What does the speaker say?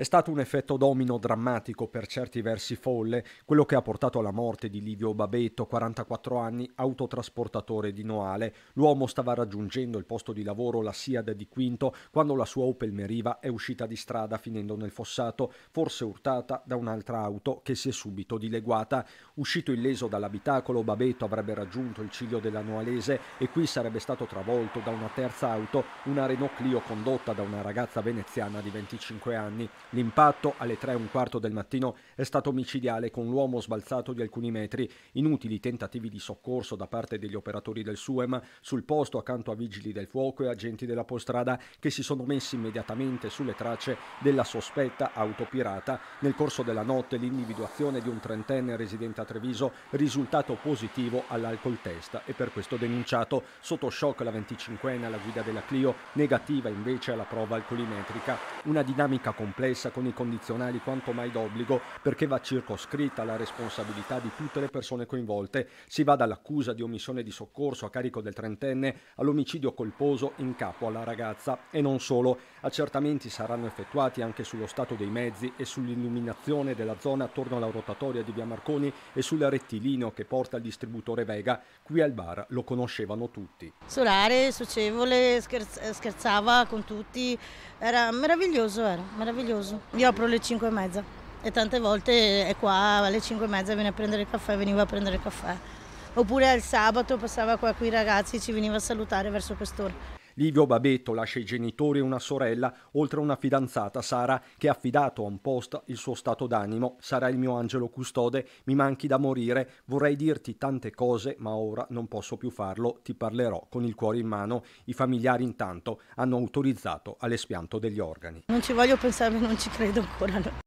È stato un effetto domino drammatico per certi versi folle, quello che ha portato alla morte di Livio Babetto, 44 anni, autotrasportatore di Noale. L'uomo stava raggiungendo il posto di lavoro la Siad di Quinto quando la sua Opel Meriva è uscita di strada finendo nel fossato, forse urtata da un'altra auto che si è subito dileguata. Uscito illeso dall'abitacolo, Babetto avrebbe raggiunto il ciglio della Noalese e qui sarebbe stato travolto da una terza auto, una Renault Clio condotta da una ragazza veneziana di 25 anni. L'impatto alle 3 e un quarto del mattino è stato micidiale con l'uomo sbalzato di alcuni metri, inutili tentativi di soccorso da parte degli operatori del SUEM sul posto accanto a vigili del fuoco e agenti della postrada che si sono messi immediatamente sulle tracce della sospetta autopirata. Nel corso della notte l'individuazione di un trentenne residente a Treviso risultato positivo all'alcol test e per questo denunciato. Sotto shock la 25enne alla guida della Clio, negativa invece alla prova alcolimetrica. Una dinamica complessa stessa con i condizionali quanto mai d'obbligo perché va circoscritta la responsabilità di tutte le persone coinvolte. Si va dall'accusa di omissione di soccorso a carico del trentenne all'omicidio colposo in capo alla ragazza e non solo. Accertamenti saranno effettuati anche sullo stato dei mezzi e sull'illuminazione della zona attorno alla rotatoria di Via Marconi e sul rettilineo che porta al distributore Vega. Qui al bar lo conoscevano tutti. Solare, socievole, scherz scherzava con tutti, era meraviglioso, era meraviglioso caso. Io apro alle 5 e mezza e tante volte è qua alle 5 e mezza viene a prendere il caffè, veniva a prendere il caffè. Oppure al sabato passava qua qui i ragazzi e ci veniva a salutare verso quest'ora. Livio Babetto lascia i genitori e una sorella, oltre a una fidanzata, Sara, che ha affidato a un post il suo stato d'animo. Sarà il mio angelo custode, mi manchi da morire, vorrei dirti tante cose, ma ora non posso più farlo, ti parlerò con il cuore in mano. I familiari intanto hanno autorizzato all'espianto degli organi. Non ci voglio pensare, non ci credo ancora. No.